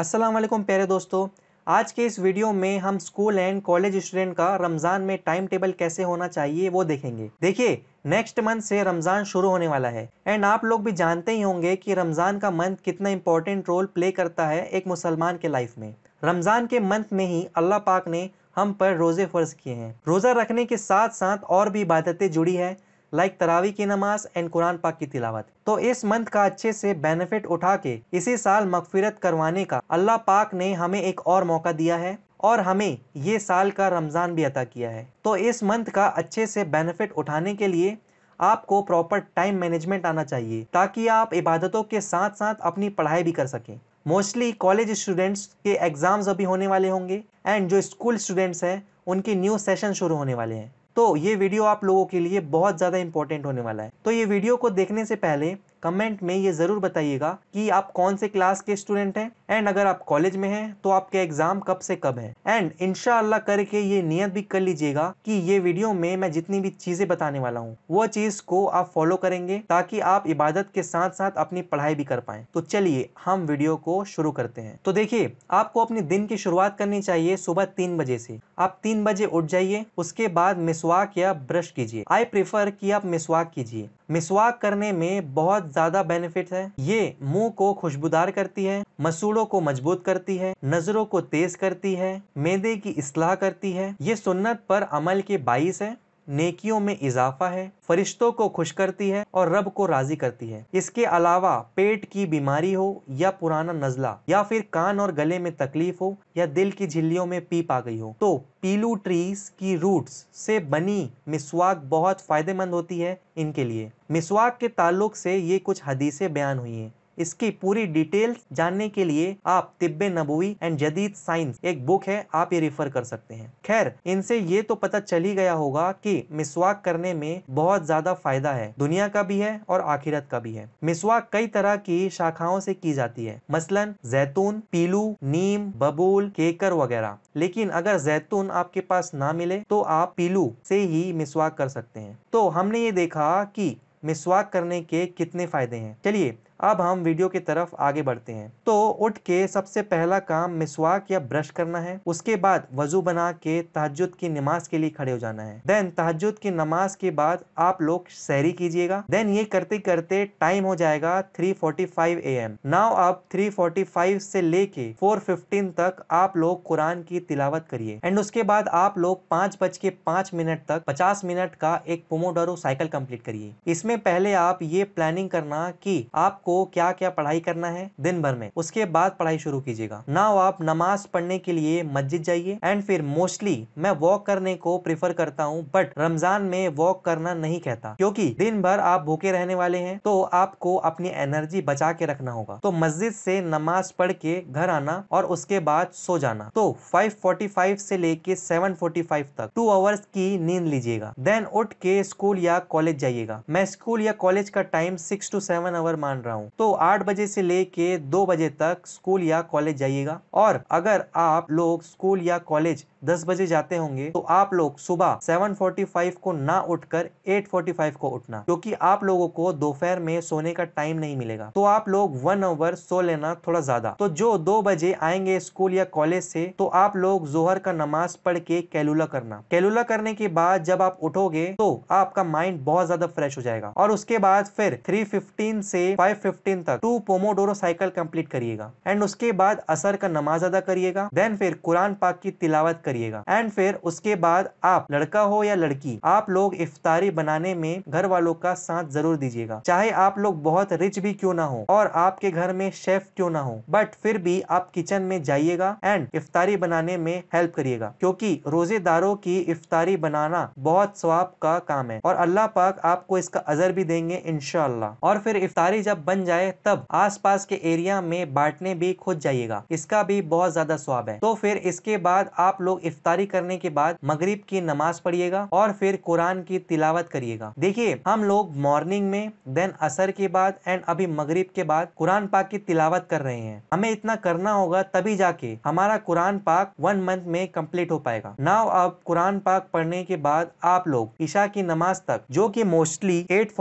अस्सलाम वालेकुम प्यारे दोस्तों आज के इस वीडियो में हम स्कूल एंड कॉलेज स्टूडेंट का रमज़ान में टाइम टेबल कैसे होना चाहिए वो देखेंगे देखिए नेक्स्ट मंथ से रमज़ान शुरू होने वाला है एंड आप लोग भी जानते ही होंगे कि रमज़ान का मंथ कितना इम्पोर्टेंट रोल प्ले करता है एक मुसलमान के लाइफ में रमज़ान के मंथ में ही अल्लाह पाक ने हम पर रोज़े फ़र्ज किए हैं रोज़ा रखने के साथ साथ और भी इबादतें जुड़ी है लाइक तरावी की नमाज एंड कुरान पाक की तिलावत तो इस मंथ का अच्छे से बेनिफिट उठा के इसी साल मकफिरत करवाने का अल्लाह पाक ने हमें एक और मौका दिया है और हमें ये साल का रमज़ान भी अता किया है तो इस मंथ का अच्छे से बेनिफिट उठाने के लिए आपको प्रॉपर टाइम मैनेजमेंट आना चाहिए ताकि आप इबादतों के साथ साथ अपनी पढ़ाई भी कर सकें मोस्टली कॉलेज स्टूडेंट्स के एग्ज़ाम्स अभी होने वाले होंगे एंड जो स्कूल स्टूडेंट्स हैं उनके न्यू सेशन शुरू होने वाले हैं तो ये वीडियो आप लोगों के लिए बहुत ज़्यादा इंपॉर्टेंट होने वाला है तो ये वीडियो को देखने से पहले कमेंट में ये ज़रूर बताइएगा कि आप कौन से क्लास के स्टूडेंट हैं एंड अगर आप कॉलेज में हैं तो आपके एग्ज़ाम कब से कब है एंड इनशाला करके ये नियत भी कर लीजिएगा कि ये वीडियो में मैं जितनी भी चीज़ें बताने वाला हूँ वो चीज़ को आप फॉलो करेंगे ताकि आप इबादत के साथ साथ अपनी पढ़ाई भी कर पाए तो चलिए हम वीडियो को शुरू करते हैं तो देखिये आपको अपने दिन की शुरुआत करनी चाहिए सुबह तीन बजे से आप तीन बजे उठ जाइए उसके बाद मिसवाक या ब्रश कीजिए आई प्रेफर की आप मिसवाक कीजिए मिसवाक करने में बहुत ज्यादा बेनिफिट है ये मुंह को खुशबूदार करती है मसूड़ों को मजबूत करती है नजरों को तेज करती है मैदे की इसलाह करती है ये सुन्नत पर अमल के बाईस है नेकियों में इजाफा है फरिश्तों को खुश करती है और रब को राजी करती है इसके अलावा पेट की बीमारी हो या पुराना नजला या फिर कान और गले में तकलीफ हो या दिल की झिल्लियों में पीप आ गई हो तो पीलू ट्रीज की रूट्स से बनी मिसवाक बहुत फायदेमंद होती है इनके लिए मिसवाक के ताल्लुक से ये कुछ हदीसें बयान हुई हैं इसकी पूरी डिटेल जानने के लिए आप तिब्बे नबोई एंड जदीद साइंस एक बुक है आप ये रिफर कर सकते हैं खैर इनसे ये तो पता चल ही गया होगा कि मिसवाक करने में बहुत ज्यादा फायदा है दुनिया का भी है और आखिरत का भी है मिसवाक कई तरह की शाखाओं से की जाती है मसलन जैतून पीलू नीम बबूल केकर वगैरह लेकिन अगर जैतून आपके पास ना मिले तो आप पीलू से ही मिसवाक कर सकते हैं तो हमने ये देखा कि मिसवाक करने के कितने फायदे हैं चलिए अब हम वीडियो की तरफ आगे बढ़ते हैं तो उठ के सबसे पहला काम मिसवाक या ब्रश करना है उसके बाद वजू बना के तहजुद की नमाज के लिए खड़े हो जाना है देन तहजुद की नमाज के बाद आप लोग सहरी कीजिएगा देन ये करते करते टाइम हो जाएगा 3:45 फोर्टी एम नाउ आप 3:45 से लेके 4:15 तक आप लोग कुरान की तिलावत करिए एंड उसके बाद आप लोग पाँच बज के पाँच मिनट तक पचास मिनट का एक पोमोडोरो साइकिल कंप्लीट करिए इसमें पहले आप ये प्लानिंग करना कि आपको को क्या क्या पढ़ाई करना है दिन भर में उसके बाद पढ़ाई शुरू कीजिएगा नाउ आप नमाज पढ़ने के लिए मस्जिद जाइए एंड फिर मोस्टली मैं वॉक करने को प्रेफर करता हूँ बट रमजान में वॉक करना नहीं कहता क्योंकि दिन भर आप भूखे रहने वाले हैं तो आपको अपनी एनर्जी बचा के रखना होगा तो मस्जिद से नमाज पढ़ के घर आना और उसके बाद सो जाना तो 5:45 से लेके 7:45 तक टू आवर्स की नींद लीजिएगा देन उठ के स्कूल या कॉलेज जाइएगा मैं स्कूल या कॉलेज का time six two seven hour मान रहा हूँ हूँ तो आठ बजे से लेके दो बजे तक स्कूल या कॉलेज जाइएगा और अगर आप लोग स्कूल या कॉलेज दस बजे जाते होंगे तो आप लोग सुबह सेवन फोर्टी फाइव को ना उठकर फाइव को उठना क्योंकि आप लोगों को दोपहर में सोने का टाइम नहीं मिलेगा तो आप लोग वन आवर सो लेना थोड़ा ज्यादा तो जो दो बजे आएंगे स्कूल या कॉलेज से तो आप लोग जोहर का नमाज पढ़ के कैलूला करना कैलूला करने के बाद जब आप उठोगे तो आपका माइंड बहुत ज्यादा फ्रेश हो जाएगा और उसके बाद फिर थ्री फिफ्टीन से फाइव फिफ्टीन तक टू पोमोडोरो साइकिल कंप्लीट करिएगा एंड उसके बाद असर का नमाज अदा करिएगा देन फिर कुरान पाक की तिलावत करिएगा एंड फिर उसके बाद आप लड़का हो या लड़की आप लोग इफ्तारी बनाने में घर वालों का साथ जरूर दीजिएगा चाहे आप लोग बहुत रिच भी क्यों ना हो और आपके घर में शेफ क्यों ना हो बट फिर भी आप किचन में जाइएगा एंड इफ्तारी बनाने में हेल्प करिएगा क्योंकि रोजेदारों की इफ्तारी बनाना बहुत स्वाब का काम है और अल्लाह पाक आपको इसका अजर भी देंगे इनशाला और फिर इफ्तारी जब बन जाए तब आसपास के एरिया में बांटने भी खुद जाइएगा इसका भी बहुत ज्यादा स्वाब है तो फिर इसके बाद आप लोग इफ्तारी करने के बाद मगरिब की नमाज पढ़िएगा और फिर कुरान की तिलावत करिएगा देखिए हम लोग मॉर्निंग में देन असर के बाद एंड अभी मगरिब के बाद कुरान पाक की तिलावत कर रहे हैं हमें इतना करना होगा तभी जाके हमारा कुरान पाक वन मंथ में कम्प्लीट हो पाएगा नाव अब कुरान पाक पढ़ने के बाद आप लोग ईशा की नमाज तक जो की मोस्टली एट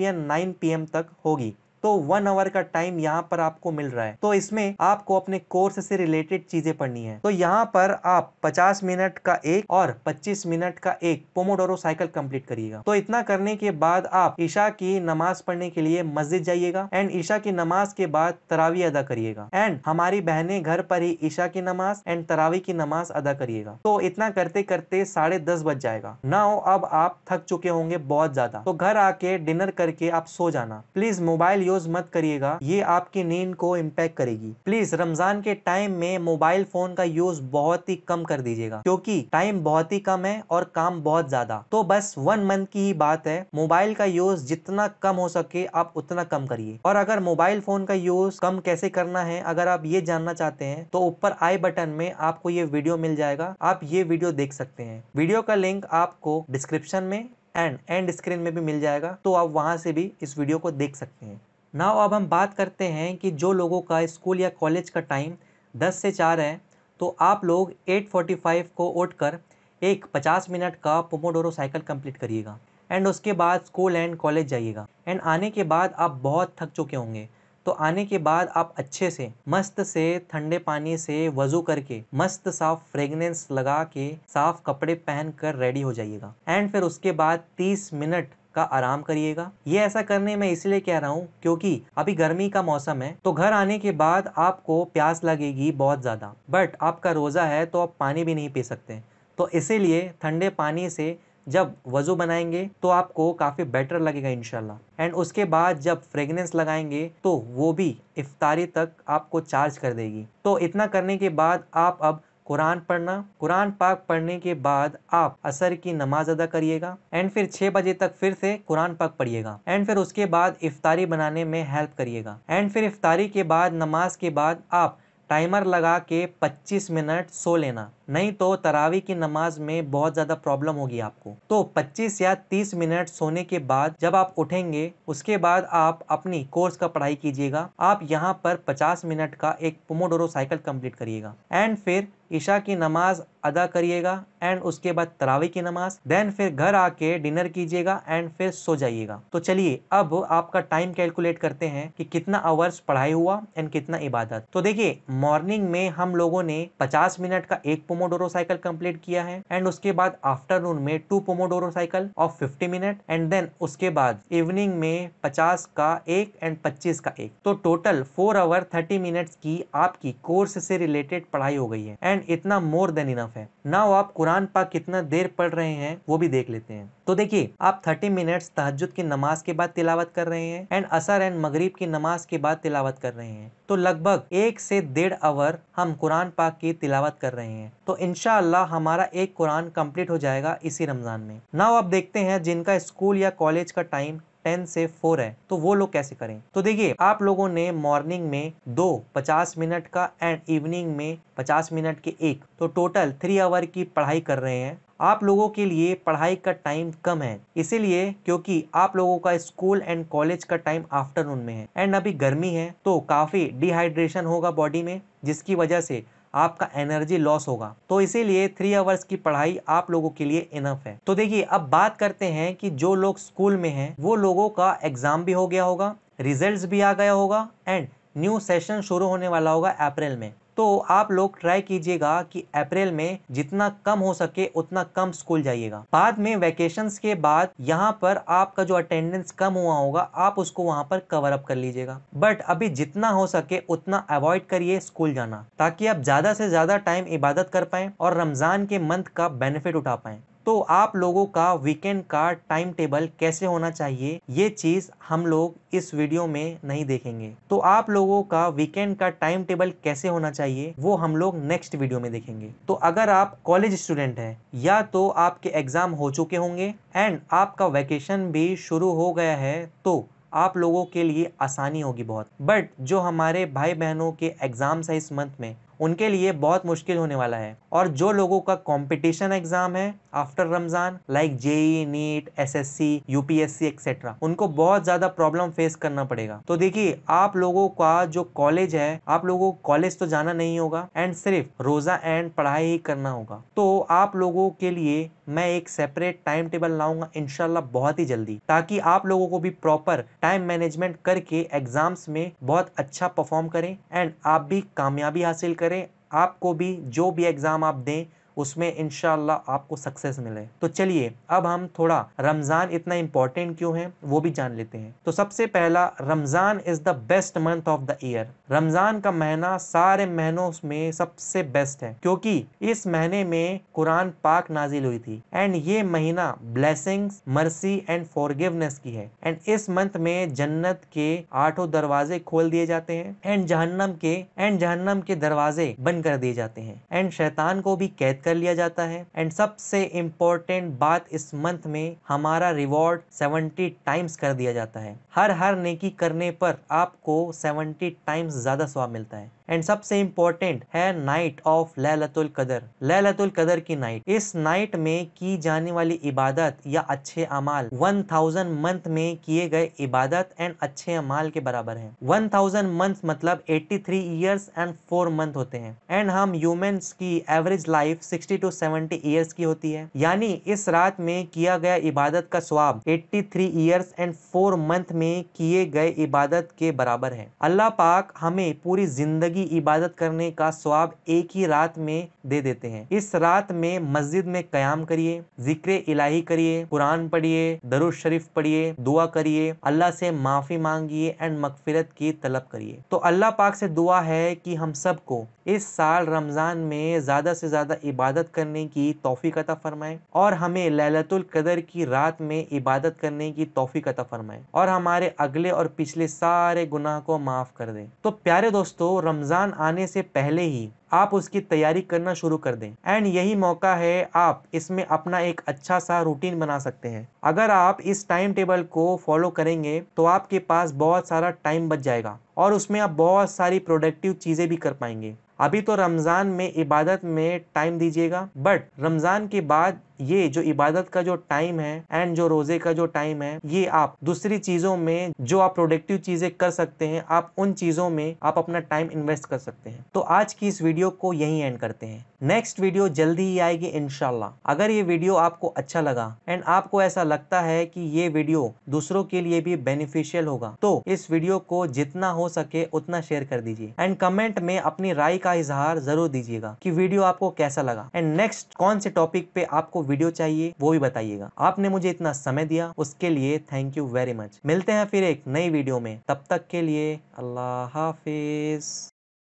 या नाइन पी तक होगी तो वन आवर का टाइम यहाँ पर आपको मिल रहा है तो इसमें आपको अपने कोर्स से रिलेटेड चीजें पढ़नी है तो यहाँ पर आप 50 मिनट का एक और 25 मिनट का एक पोमोडोरो साइकिल कंप्लीट करिएगा तो इतना करने के बाद आप ईशा की नमाज पढ़ने के लिए मस्जिद जाइएगा एंड ईशा की नमाज के बाद तरावी अदा करिएगा एंड हमारी बहने घर पर ही ईशा की नमाज एंड तरावी की नमाज अदा करिएगा तो इतना करते करते साढ़े दस बज जाएगा ना अब आप थक चुके होंगे बहुत ज्यादा तो घर आके डिनर करके आप सो जाना प्लीज मोबाइल यूज मत करिएगा ये आपकी नींद को इम्पेक्ट करेगी प्लीज रमजान के टाइम में मोबाइल फोन का यूज बहुत ही कम कर दीजिएगा क्योंकि टाइम बहुत ही कम है और काम बहुत ज्यादा तो बस वन मंथ की ही बात है मोबाइल का यूज जितना कम हो सके आप उतना कम करिए और अगर मोबाइल फोन का यूज कम कैसे करना है अगर आप ये जानना चाहते हैं तो ऊपर आई बटन में आपको ये वीडियो मिल जाएगा आप ये वीडियो देख सकते हैं वीडियो का लिंक आपको डिस्क्रिप्शन में एंड एंड स्क्रीन में भी मिल जाएगा तो आप वहां से भी इस वीडियो को देख सकते हैं नाव अब हम बात करते हैं कि जो लोगों का स्कूल या कॉलेज का टाइम 10 से 4 है तो आप लोग 8:45 को उठकर एक 50 मिनट का पोमोडोरो साइकिल कंप्लीट करिएगा एंड उसके बाद स्कूल एंड कॉलेज जाइएगा एंड आने के बाद आप बहुत थक चुके होंगे तो आने के बाद आप अच्छे से मस्त से ठंडे पानी से वजू करके मस्त साफ फ्रेगनेंस लगा के साफ कपड़े पहन कर रेडी हो जाइएगा एंड फिर उसके बाद 30 मिनट का आराम करिएगा ये ऐसा करने में इसलिए कह रहा हूँ क्योंकि अभी गर्मी का मौसम है तो घर आने के बाद आपको प्यास लगेगी बहुत ज़्यादा बट आपका रोज़ा है तो आप पानी भी नहीं पी सकते तो इसीलिए ठंडे पानी से जब वज़ू बनाएंगे तो आपको काफ़ी बेटर लगेगा इनशाला एंड उसके बाद जब फ्रेगनेंस लगाएंगे तो वो भी इफ्तारी तक आपको चार्ज कर देगी तो इतना करने के बाद आप अब कुरान पढ़ना कुरान पाक पढ़ने के बाद आप असर की नमाज अदा करिएगा एंड फिर छह बजे तक फिर से कुरान पाक पढ़िएगा एंड फिर उसके बाद इफ्तारी बनाने में हेल्प करिएगा एंड फिर इफ्तारी के बाद नमाज के बाद आप टाइमर लगा के 25 मिनट सो लेना नहीं तो तरावी की नमाज में बहुत ज़्यादा प्रॉब्लम होगी आपको तो 25 या 30 मिनट सोने के बाद जब आप उठेंगे उसके बाद आप अपनी कोर्स का पढ़ाई कीजिएगा आप यहाँ पर 50 मिनट का एक पोमोडोरो साइकिल कंप्लीट करिएगा एंड फिर ईशा की नमाज अदा करिएगा एंड उसके बाद तरावी की नमाज देन फिर घर आके डिनर कीजिएगा एंड फिर सो जाइएगा तो चलिए अब आपका टाइम कैलकुलेट करते हैं कि कितना आवर्स पढ़ाई हुआ एंड कितना इबादत तो देखिए मॉर्निंग में हम लोगों ने 50 मिनट का एक पोमोडोरो साइकिल कंप्लीट किया है एंड उसके बाद आफ्टरनून में two pomodoro cycle of fifty minute and then उसके बाद इवनिंग में पचास का एक एंड पच्चीस का एक तो total four hour thirty minute की आपकी कोर्स से रिलेटेड पढ़ाई हो गई है एंड एंड इतना मोर देन इनफ है नाउ आप कुरान पाक कितना देर पढ़ रहे हैं वो भी देख लेते हैं तो देखिए आप 30 मिनट्स तहजद की नमाज के बाद तिलावत कर रहे हैं एंड असर एंड मगरिब की नमाज के बाद तिलावत कर रहे हैं तो लगभग एक से डेढ़ आवर हम कुरान पाक की तिलावत कर रहे हैं तो इनशाला हमारा एक कुरान कंप्लीट हो जाएगा इसी रमजान में नाउ आप देखते हैं जिनका स्कूल या कॉलेज का टाइम टेन से फोर है तो वो लोग कैसे करें तो देखिए आप लोगों ने मॉर्निंग में दो पचास मिनट का एंड इवनिंग में पचास मिनट के एक तो टोटल थ्री आवर की पढ़ाई कर रहे हैं आप लोगों के लिए पढ़ाई का टाइम कम है इसीलिए क्योंकि आप लोगों का स्कूल एंड कॉलेज का टाइम आफ्टरनून में है एंड अभी गर्मी है तो काफ़ी डिहाइड्रेशन होगा बॉडी में जिसकी वजह से आपका एनर्जी लॉस होगा तो इसीलिए थ्री आवर्स की पढ़ाई आप लोगों के लिए इनफ है तो देखिए अब बात करते हैं कि जो लोग स्कूल में हैं वो लोगों का एग्जाम भी हो गया होगा रिजल्ट्स भी आ गया होगा एंड न्यू सेशन शुरू होने वाला होगा अप्रैल में तो आप लोग ट्राई कीजिएगा कि अप्रैल में जितना कम हो सके उतना कम स्कूल जाइएगा बाद में वैकेशन के बाद यहाँ पर आपका जो अटेंडेंस कम हुआ होगा आप उसको वहाँ पर कवर अप कर लीजिएगा बट अभी जितना हो सके उतना अवॉइड करिए स्कूल जाना ताकि आप ज्यादा से ज्यादा टाइम इबादत कर पाए और रमजान के मंथ का बेनिफिट उठा पाए तो आप लोगों का वीकेंड का टाइम टेबल कैसे होना चाहिए ये चीज़ हम लोग इस वीडियो में नहीं देखेंगे तो आप लोगों का वीकेंड का टाइम टेबल कैसे होना चाहिए वो हम लोग नेक्स्ट वीडियो में देखेंगे तो अगर आप कॉलेज स्टूडेंट हैं या तो आपके एग्ज़ाम हो चुके होंगे एंड आपका वैकेशन भी शुरू हो गया है तो आप लोगों के लिए आसानी होगी बहुत बट जो हमारे भाई बहनों के एग्ज़ाम्स है इस मंथ में उनके लिए बहुत मुश्किल होने वाला है और जो लोगों का कॉम्पिटिशन एग्जाम है after Ramzan like JEE NEET S S C UPSC etcetera उनको बहुत ज्यादा प्रॉब्लम फेस करना पड़ेगा तो देखिए आप लोगों का जो कॉलेज है आप लोगों को कॉलेज तो जाना नहीं होगा एंड सिर्फ रोजा एंड पढ़ाई ही करना होगा तो आप लोगों के लिए मैं एक सेपरेट टाइम टेबल लाऊंगा इनशाला बहुत ही जल्दी ताकि आप लोगों को भी प्रॉपर टाइम मैनेजमेंट करके एग्जाम्स में बहुत अच्छा परफॉर्म करें एंड आप भी कामयाबी हासिल करें करें आपको भी जो भी एग्ज़ाम आप दें उसमें इन आपको सक्सेस मिले तो चलिए अब हम थोड़ा रमज़ान इतना इम्पॉर्टेंट क्यों है वो भी जान लेते हैं तो सबसे पहला Ramzan is the best month of the year Ramzan का महीना सारे महीनों में सबसे बेस्ट है क्योंकि इस महीने में कुरान पाक नाजिल हुई थी एंड ये महीना ब्लेसिंग्स मर्सी एंड फॉरगिवनेस की है एंड इस मंथ में जन्नत के आठों दरवाजे खोल दिए जाते हैं एंड जहन्नम के एंड जहन्नम के दरवाजे बंद कर दिए जाते हैं एंड शैतान को भी कैद कर लिया जाता है एंड सबसे इम्पोर्टेंट बात इस मंथ में हमारा रिवॉर्ड सेवेंटी टाइम्स कर दिया जाता है हर हर नेकी करने पर आपको सेवेंटी टाइम्स ज़्यादा स्वाद मिलता है एंड सबसे इम्पोर्टेंट है नाइट ऑफ लहलतुल कदर लहलतुल कदर की नाइट इस नाइट में की जाने वाली इबादत या अच्छे अमाल 1000 मंथ में किए गए इबादत एंड अच्छे अमाल के बराबर है 1000 मंथ मतलब 83 three years and four month होते हैं एंड हम ह्यूमेंस की एवरेज लाइफ 60 टू 70 ईयर्स की होती है यानी इस रात में किया गया इबादत का स्वाब 83 three years and four month में किए गए इबादत के बराबर है अल्लाह पाक हमें पूरी जिंदगी की इबादत करने का स्वाब एक ही रात में दे देते हैं इस रात में मस्जिद में कयाम करिए जिक्र इलाही करिए कुरान पढ़िए दरुज शरीफ पढ़िए दुआ करिए अल्लाह से माफ़ी मांगिए एंड मकफिरत की तलब करिए तो अल्लाह पाक से दुआ है कि हम सबको इस साल रमज़ान में ज़्यादा से ज़्यादा इबादत करने की तोफ़ी कता फरमाए और हमें ललतुल कदर की रात में इबादत करने की तोफ़ी कता फरमाए और हमारे अगले और पिछले सारे गुनाह को माफ़ कर दे तो प्यारे दोस्तों रमज़ान रमज़ान आने से पहले ही आप उसकी तैयारी करना शुरू कर दें एंड यही मौका है आप इसमें अपना एक अच्छा सा रूटीन बना सकते हैं अगर आप इस टाइम टेबल को फॉलो करेंगे तो आपके पास बहुत सारा टाइम बच जाएगा और उसमें आप बहुत सारी प्रोडक्टिव चीज़ें भी कर पाएंगे अभी तो रमज़ान में इबादत में टाइम दीजिएगा बट रमज़ान के बाद ये जो इबादत का जो टाइम है एंड जो रोज़े का जो टाइम है ये आप दूसरी चीज़ों में जो आप प्रोडक्टिव चीज़ें कर सकते हैं आप उन चीज़ों में आप अपना टाइम इन्वेस्ट कर सकते हैं तो आज की इस वीडियो वीडियो को यहीं एंड करते हैं नेक्स्ट वीडियो जल्दी ही आएगी इनशाला अगर ये वीडियो आपको अच्छा लगा एंड आपको ऐसा लगता है कि ये वीडियो दूसरों के लिए भी बेनिफिशियल होगा तो इस वीडियो को जितना हो सके उतना शेयर कर दीजिए एंड कमेंट में अपनी राय का इजहार जरूर दीजिएगा कि वीडियो आपको कैसा लगा एंड नेक्स्ट कौन से टॉपिक पे आपको वीडियो चाहिए वो भी बताइएगा आपने मुझे इतना समय दिया उसके लिए थैंक यू वेरी मच मिलते हैं फिर एक नई वीडियो में तब तक के लिए अल्लाह हाफिज